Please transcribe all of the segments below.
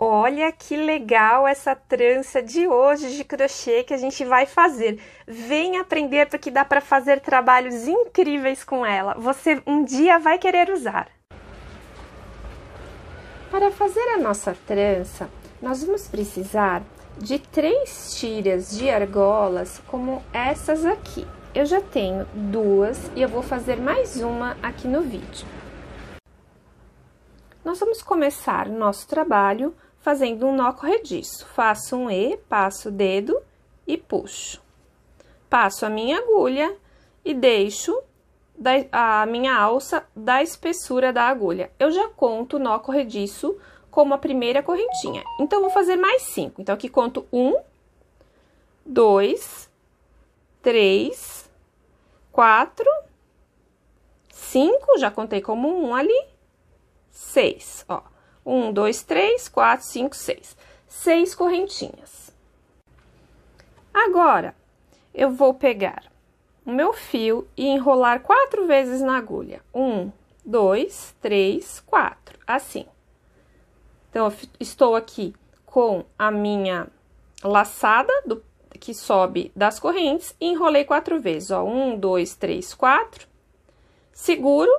Olha que legal essa trança de hoje de crochê que a gente vai fazer. Vem aprender porque dá para fazer trabalhos incríveis com ela. Você um dia vai querer usar. Para fazer a nossa trança, nós vamos precisar de três tiras de argolas como essas aqui. Eu já tenho duas e eu vou fazer mais uma aqui no vídeo. Nós vamos começar nosso trabalho fazendo um nó corrediço. Faço um E, passo o dedo e puxo. Passo a minha agulha e deixo da, a minha alça da espessura da agulha. Eu já conto o nó corrediço como a primeira correntinha. Então, vou fazer mais cinco. Então, aqui conto um, dois, três, quatro, cinco. Já contei como um ali, seis, ó. Um, dois, três, quatro, cinco, seis. Seis correntinhas. Agora, eu vou pegar o meu fio e enrolar quatro vezes na agulha. Um, dois, três, quatro, assim. Então, estou aqui com a minha laçada do, que sobe das correntes e enrolei quatro vezes, ó. Um, dois, três, quatro. Seguro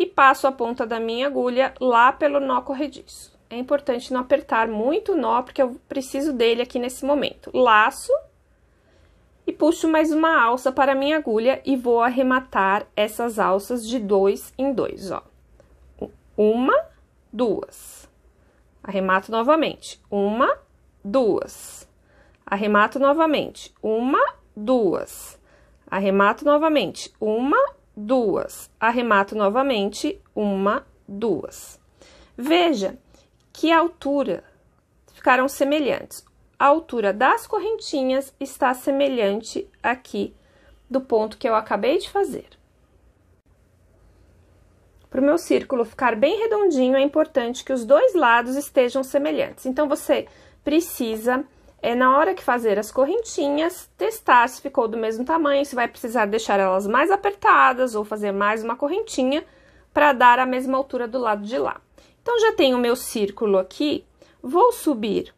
e passo a ponta da minha agulha lá pelo nó corrediço. É importante não apertar muito o nó, porque eu preciso dele aqui nesse momento. Laço e puxo mais uma alça para a minha agulha e vou arrematar essas alças de dois em dois, ó. Uma, duas. Arremato novamente. Uma, duas. Arremato novamente. Uma, duas. Arremato novamente. Uma, duas. Arremato novamente, uma, duas. Veja que altura ficaram semelhantes. A altura das correntinhas está semelhante aqui do ponto que eu acabei de fazer. Para o meu círculo ficar bem redondinho, é importante que os dois lados estejam semelhantes. Então, você precisa é na hora que fazer as correntinhas, testar se ficou do mesmo tamanho, se vai precisar deixar elas mais apertadas ou fazer mais uma correntinha para dar a mesma altura do lado de lá. Então, já tenho o meu círculo aqui, vou subir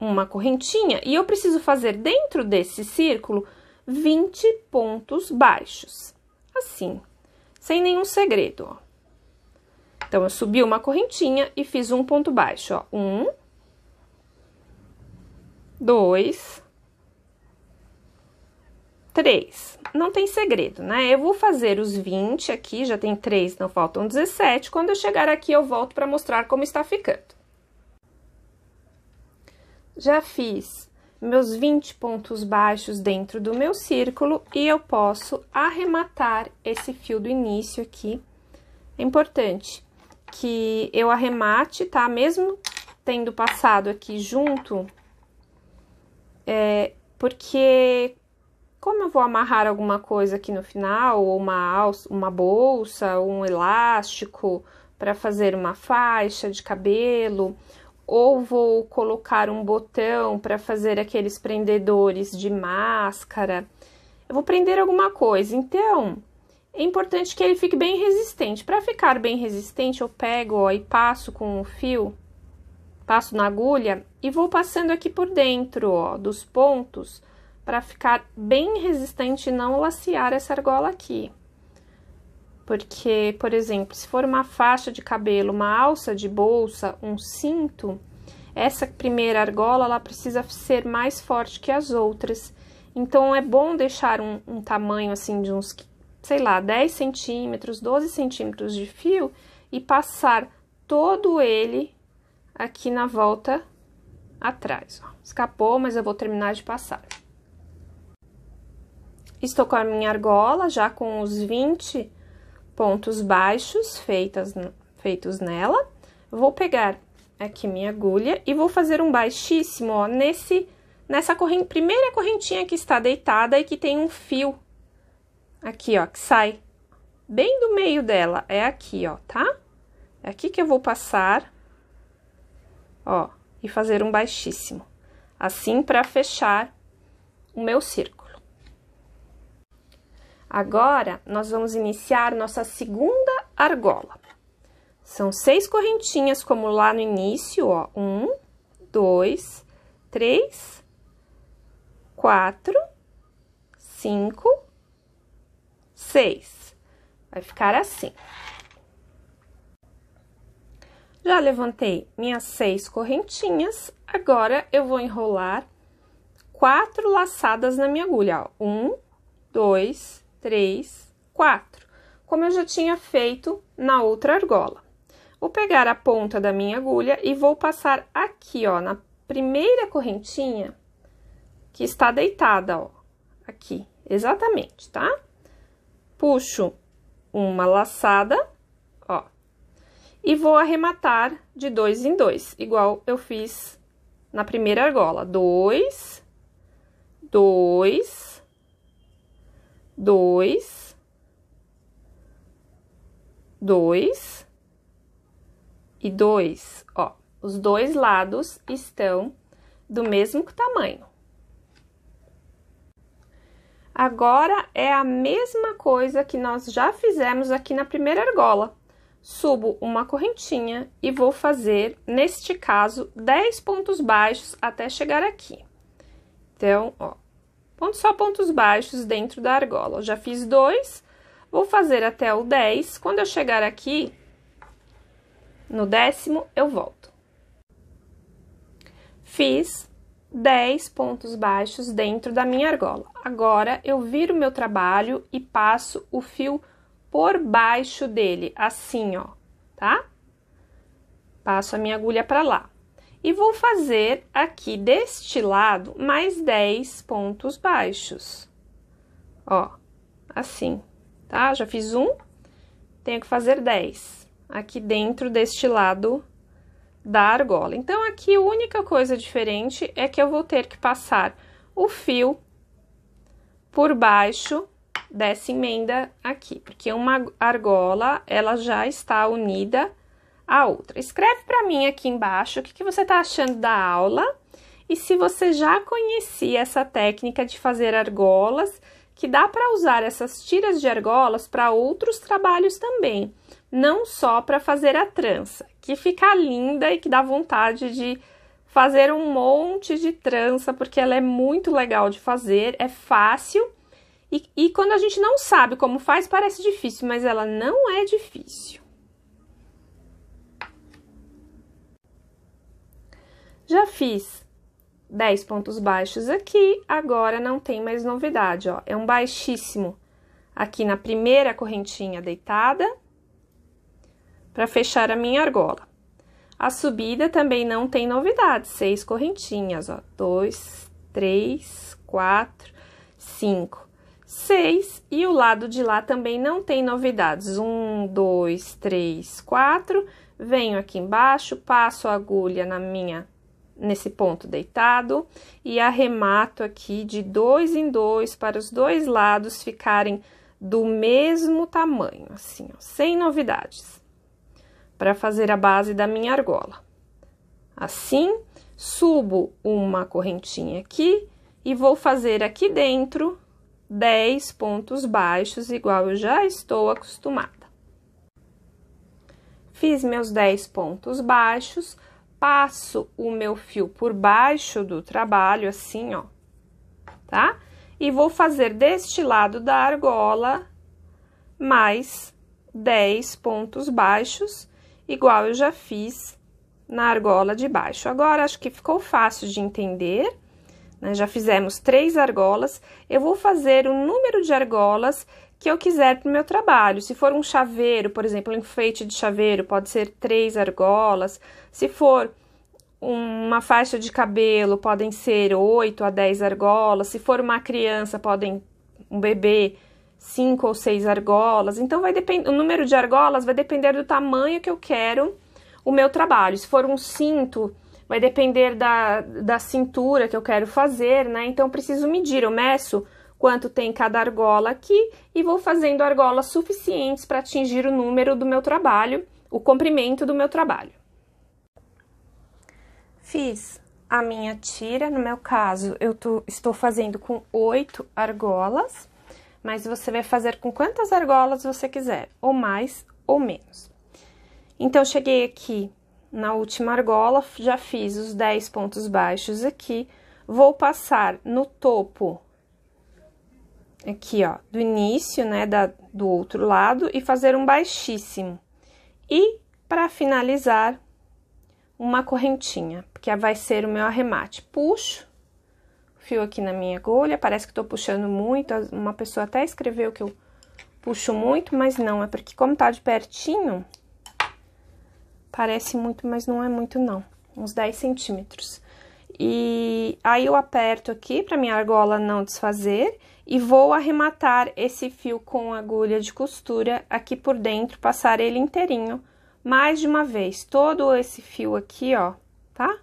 uma correntinha e eu preciso fazer dentro desse círculo 20 pontos baixos, assim, sem nenhum segredo, ó. Então, eu subi uma correntinha e fiz um ponto baixo, ó, um, dois, três. Não tem segredo, né? Eu vou fazer os 20 aqui, já tem três, não faltam 17. Quando eu chegar aqui, eu volto para mostrar como está ficando. Já fiz meus 20 pontos baixos dentro do meu círculo e eu posso arrematar esse fio do início aqui. É importante que eu arremate, tá? Mesmo tendo passado aqui junto é, porque como eu vou amarrar alguma coisa aqui no final, ou uma, alça, uma bolsa, ou um elástico para fazer uma faixa de cabelo, ou vou colocar um botão para fazer aqueles prendedores de máscara. Eu vou prender alguma coisa, então é importante que ele fique bem resistente. Para ficar bem resistente, eu pego ó, e passo com o fio Passo na agulha e vou passando aqui por dentro, ó, dos pontos, para ficar bem resistente e não lacear essa argola aqui. Porque, por exemplo, se for uma faixa de cabelo, uma alça de bolsa, um cinto, essa primeira argola, ela precisa ser mais forte que as outras. Então, é bom deixar um, um tamanho, assim, de uns, sei lá, 10 centímetros, 12 centímetros de fio e passar todo ele aqui na volta atrás. Ó. Escapou, mas eu vou terminar de passar. Estou com a minha argola já com os 20 pontos baixos feitas, feitos nela. Vou pegar aqui minha agulha e vou fazer um baixíssimo, ó, nesse, nessa corrente, primeira correntinha que está deitada e que tem um fio aqui, ó, que sai bem do meio dela. É aqui, ó, tá? É aqui que eu vou passar ó, e fazer um baixíssimo, assim para fechar o meu círculo. Agora, nós vamos iniciar nossa segunda argola. São seis correntinhas, como lá no início, ó, um, dois, três, quatro, cinco, seis. Vai ficar assim. Já levantei minhas seis correntinhas, agora eu vou enrolar quatro laçadas na minha agulha, ó. Um, dois, três, quatro, como eu já tinha feito na outra argola. Vou pegar a ponta da minha agulha e vou passar aqui, ó, na primeira correntinha que está deitada, ó, aqui, exatamente, tá? Puxo uma laçada e vou arrematar de dois em dois, igual eu fiz na primeira argola. Dois, dois, dois, dois e dois. Ó, os dois lados estão do mesmo tamanho. Agora, é a mesma coisa que nós já fizemos aqui na primeira argola subo uma correntinha e vou fazer, neste caso, 10 pontos baixos até chegar aqui. Então, ó, ponto só pontos baixos dentro da argola. Eu já fiz dois, vou fazer até o 10. Quando eu chegar aqui, no décimo, eu volto. Fiz 10 pontos baixos dentro da minha argola. Agora, eu viro meu trabalho e passo o fio por baixo dele, assim, ó, tá? Passo a minha agulha para lá. E vou fazer aqui deste lado mais 10 pontos baixos. Ó, assim, tá? Já fiz um, tenho que fazer 10 aqui dentro deste lado da argola. Então, aqui a única coisa diferente é que eu vou ter que passar o fio por baixo dessa emenda aqui, porque uma argola ela já está unida à outra. Escreve para mim aqui embaixo o que, que você está achando da aula e se você já conhecia essa técnica de fazer argolas, que dá para usar essas tiras de argolas para outros trabalhos também, não só para fazer a trança, que fica linda e que dá vontade de fazer um monte de trança, porque ela é muito legal de fazer, é fácil e, e quando a gente não sabe como faz, parece difícil, mas ela não é difícil. Já fiz 10 pontos baixos aqui, agora não tem mais novidade, ó. É um baixíssimo aqui na primeira correntinha deitada para fechar a minha argola. A subida também não tem novidade, seis correntinhas, ó. Dois, três, quatro, cinco. 6 e o lado de lá também não tem novidades. 1, 2, 3, 4. Venho aqui embaixo, passo a agulha na minha nesse ponto deitado e arremato aqui de dois em dois para os dois lados ficarem do mesmo tamanho, assim, ó, sem novidades, para fazer a base da minha argola. Assim, subo uma correntinha aqui e vou fazer aqui dentro 10 pontos baixos, igual eu já estou acostumada. Fiz meus 10 pontos baixos, passo o meu fio por baixo do trabalho, assim, ó, tá? E vou fazer deste lado da argola mais 10 pontos baixos, igual eu já fiz na argola de baixo. Agora, acho que ficou fácil de entender. Né? já fizemos três argolas, eu vou fazer o número de argolas que eu quiser para o meu trabalho. Se for um chaveiro, por exemplo, um enfeite de chaveiro, pode ser três argolas. Se for uma faixa de cabelo, podem ser oito a dez argolas. Se for uma criança, podem um bebê, cinco ou seis argolas. Então, vai depender. O número de argolas vai depender do tamanho que eu quero o meu trabalho. Se for um cinto vai depender da, da cintura que eu quero fazer, né? Então, preciso medir, eu meço quanto tem cada argola aqui e vou fazendo argolas suficientes para atingir o número do meu trabalho, o comprimento do meu trabalho. Fiz a minha tira, no meu caso, eu tô, estou fazendo com oito argolas, mas você vai fazer com quantas argolas você quiser, ou mais ou menos. Então, cheguei aqui na última argola, já fiz os 10 pontos baixos aqui, vou passar no topo aqui, ó, do início, né, da, do outro lado e fazer um baixíssimo. E, para finalizar, uma correntinha, que vai ser o meu arremate. Puxo o fio aqui na minha agulha, parece que tô puxando muito, uma pessoa até escreveu que eu puxo muito, mas não, é porque como tá de pertinho, Parece muito, mas não é muito não, uns 10 centímetros. E aí eu aperto aqui para minha argola não desfazer e vou arrematar esse fio com agulha de costura aqui por dentro, passar ele inteirinho mais de uma vez, todo esse fio aqui, ó, tá?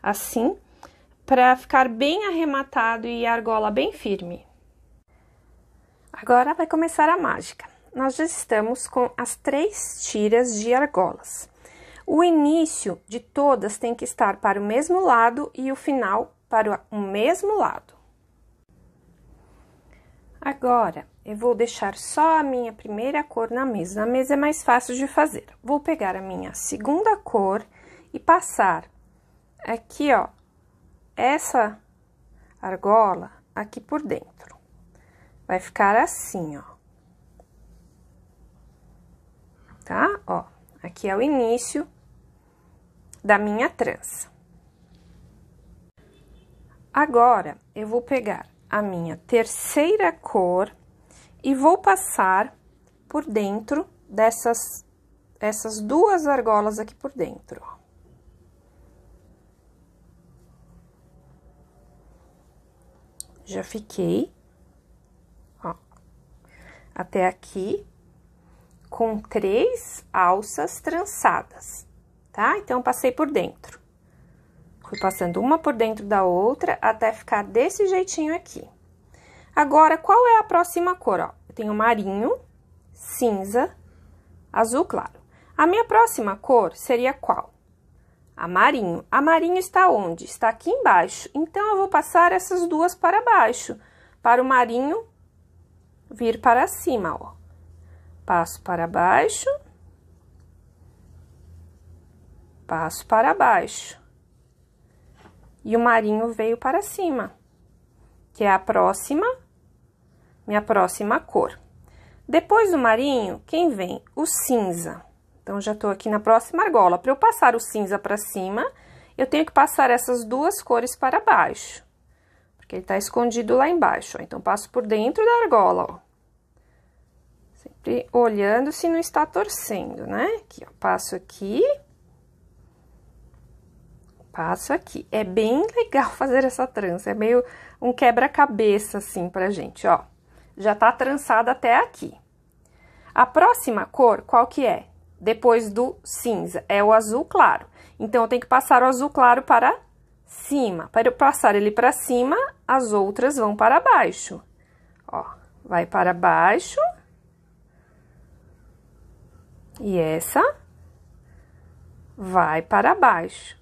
Assim, para ficar bem arrematado e a argola bem firme. Agora vai começar a mágica. Nós já estamos com as três tiras de argolas. O início de todas tem que estar para o mesmo lado e o final para o mesmo lado. Agora, eu vou deixar só a minha primeira cor na mesa. Na mesa é mais fácil de fazer. Vou pegar a minha segunda cor e passar aqui, ó, essa argola aqui por dentro. Vai ficar assim, ó. Tá? Ó, aqui é o início da minha trança. Agora, eu vou pegar a minha terceira cor e vou passar por dentro dessas essas duas argolas aqui por dentro. Já fiquei, ó, até aqui, com três alças trançadas tá? Então, passei por dentro. Fui passando uma por dentro da outra até ficar desse jeitinho aqui. Agora, qual é a próxima cor, ó? Eu tenho marinho, cinza, azul claro. A minha próxima cor seria qual? A marinho. A marinho está onde? Está aqui embaixo. Então, eu vou passar essas duas para baixo, para o marinho vir para cima, ó. Passo para baixo passo para baixo. E o marinho veio para cima, que é a próxima, minha próxima cor. Depois do marinho, quem vem? O cinza. Então, já estou aqui na próxima argola. Para eu passar o cinza para cima, eu tenho que passar essas duas cores para baixo. Porque ele está escondido lá embaixo, ó. Então, passo por dentro da argola, ó. Sempre olhando se não está torcendo, né? Aqui, ó, passo aqui passo aqui. É bem legal fazer essa trança, é meio um quebra-cabeça assim pra gente, ó. Já tá trançada até aqui. A próxima cor, qual que é? Depois do cinza, é o azul claro. Então, eu tenho que passar o azul claro para cima. Para eu passar ele para cima, as outras vão para baixo. Ó, vai para baixo. E essa vai para baixo.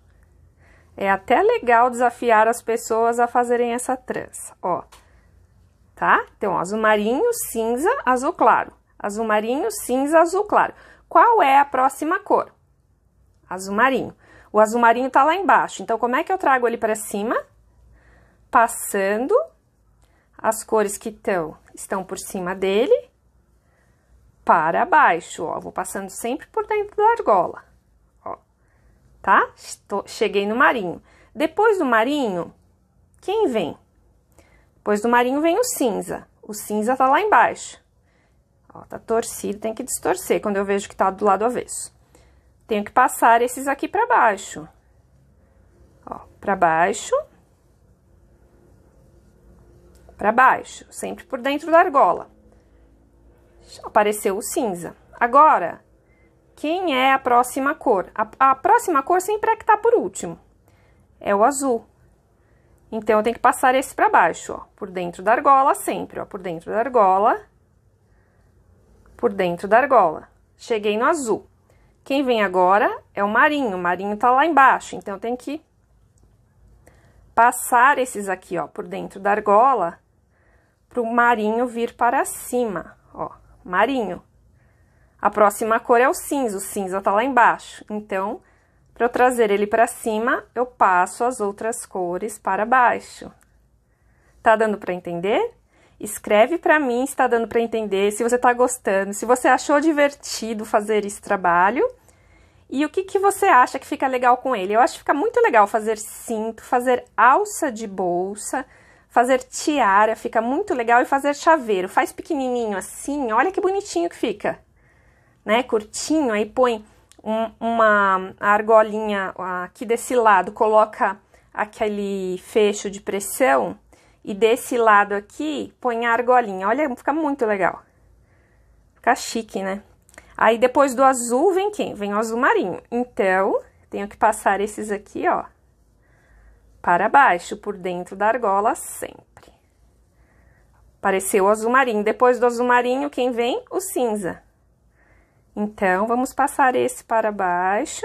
É até legal desafiar as pessoas a fazerem essa trança, ó. Tá? Então, azul marinho, cinza, azul claro. Azul marinho, cinza, azul claro. Qual é a próxima cor? Azul marinho. O azul marinho tá lá embaixo. Então, como é que eu trago ele para cima? Passando as cores que estão por cima dele para baixo, ó. Vou passando sempre por dentro da argola tá? Cheguei no Marinho. Depois do Marinho, quem vem? Depois do Marinho vem o cinza. O cinza tá lá embaixo. Ó, tá torcido, tem que distorcer quando eu vejo que tá do lado avesso. Tenho que passar esses aqui pra baixo. Ó, pra baixo. Pra baixo, sempre por dentro da argola. Apareceu o cinza. Agora, quem é a próxima cor? A, a próxima cor sempre é que está por último. É o azul. Então, eu tenho que passar esse para baixo, ó. Por dentro da argola sempre, ó. Por dentro da argola. Por dentro da argola. Cheguei no azul. Quem vem agora é o marinho. O marinho tá lá embaixo, então eu tenho que passar esses aqui, ó, por dentro da argola, pro marinho vir para cima, ó, marinho. A próxima cor é o cinza, o cinza tá lá embaixo. Então, para eu trazer ele para cima, eu passo as outras cores para baixo. Tá dando para entender? Escreve para mim se tá dando para entender, se você tá gostando, se você achou divertido fazer esse trabalho. E o que, que você acha que fica legal com ele? Eu acho que fica muito legal fazer cinto, fazer alça de bolsa, fazer tiara, fica muito legal. E fazer chaveiro, faz pequenininho assim, olha que bonitinho que fica né, curtinho, aí põe um, uma argolinha aqui desse lado, coloca aquele fecho de pressão e desse lado aqui põe a argolinha. Olha, fica muito legal. Fica chique, né? Aí depois do azul vem quem? Vem o azul marinho. Então, tenho que passar esses aqui, ó, para baixo, por dentro da argola sempre. Apareceu o azul marinho. Depois do azul marinho, quem vem? O cinza. Então, vamos passar esse para baixo.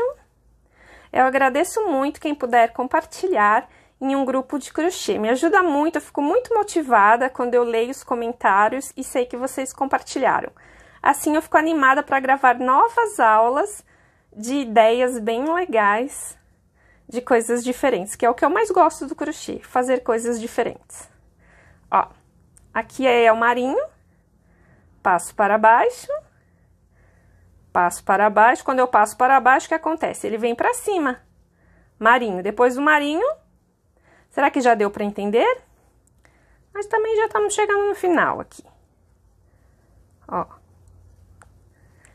Eu agradeço muito quem puder compartilhar em um grupo de crochê. Me ajuda muito, eu fico muito motivada quando eu leio os comentários e sei que vocês compartilharam. Assim eu fico animada para gravar novas aulas de ideias bem legais, de coisas diferentes, que é o que eu mais gosto do crochê, fazer coisas diferentes. Ó, aqui é o marinho, passo para baixo. Passo para baixo. Quando eu passo para baixo, o que acontece? Ele vem para cima. Marinho. Depois do marinho. Será que já deu para entender? Mas também já estamos chegando no final aqui. Ó.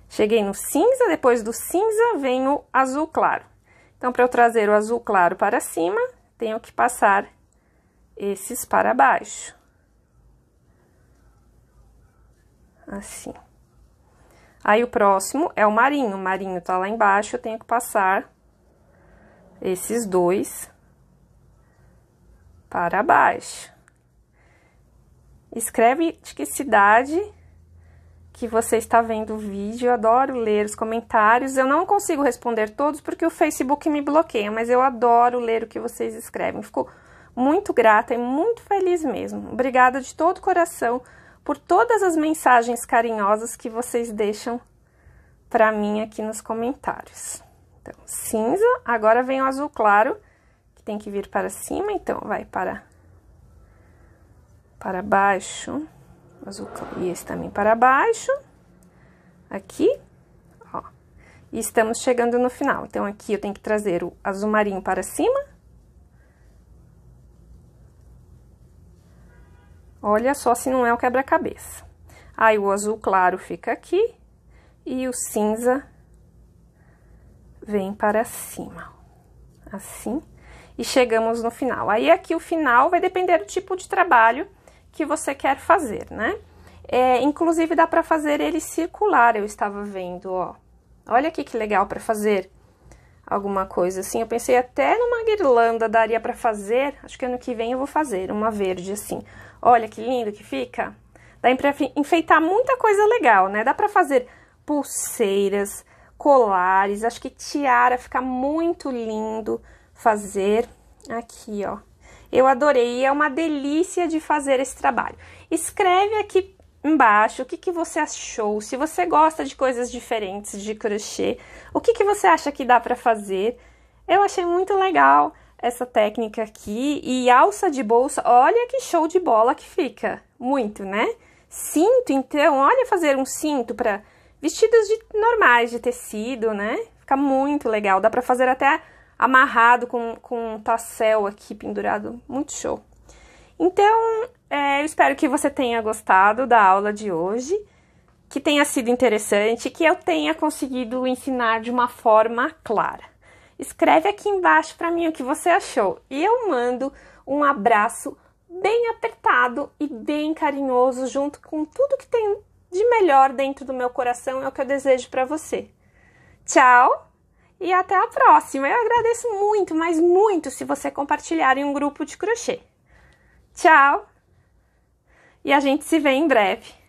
Cheguei no cinza, depois do cinza vem o azul claro. Então, para eu trazer o azul claro para cima, tenho que passar esses para baixo. Assim. Aí o próximo é o marinho. O marinho tá lá embaixo, eu tenho que passar esses dois para baixo. Escreve de que cidade que você está vendo o vídeo. Eu adoro ler os comentários. Eu não consigo responder todos porque o Facebook me bloqueia, mas eu adoro ler o que vocês escrevem. Fico muito grata e muito feliz mesmo. Obrigada de todo o coração por todas as mensagens carinhosas que vocês deixam para mim aqui nos comentários. Então, cinza, agora vem o azul claro, que tem que vir para cima, então vai para para baixo, azul e esse também para baixo. Aqui, ó. E estamos chegando no final. Então aqui eu tenho que trazer o azul marinho para cima Olha só se não é um quebra-cabeça. Aí, o azul claro fica aqui e o cinza vem para cima, assim. E chegamos no final. Aí, aqui o final vai depender do tipo de trabalho que você quer fazer, né? É, inclusive, dá para fazer ele circular, eu estava vendo, ó. Olha aqui que legal para fazer alguma coisa assim. Eu pensei até numa guirlanda daria para fazer, acho que ano que vem eu vou fazer uma verde assim. Olha que lindo que fica. Dá para enfeitar muita coisa legal, né? Dá para fazer pulseiras, colares, acho que tiara fica muito lindo fazer aqui, ó. Eu adorei, é uma delícia de fazer esse trabalho. Escreve aqui embaixo o que, que você achou, se você gosta de coisas diferentes de crochê, o que, que você acha que dá para fazer. Eu achei muito legal essa técnica aqui. E alça de bolsa, olha que show de bola que fica. Muito, né? Cinto, então, olha fazer um cinto para vestidos de, normais de tecido, né? Fica muito legal. Dá para fazer até amarrado com, com um tassel aqui pendurado. Muito show. Então, é, eu espero que você tenha gostado da aula de hoje, que tenha sido interessante, que eu tenha conseguido ensinar de uma forma clara. Escreve aqui embaixo para mim o que você achou e eu mando um abraço bem apertado e bem carinhoso junto com tudo que tem de melhor dentro do meu coração é o que eu desejo para você. Tchau e até a próxima. Eu agradeço muito, mas muito se você compartilhar em um grupo de crochê. Tchau. E a gente se vê em breve.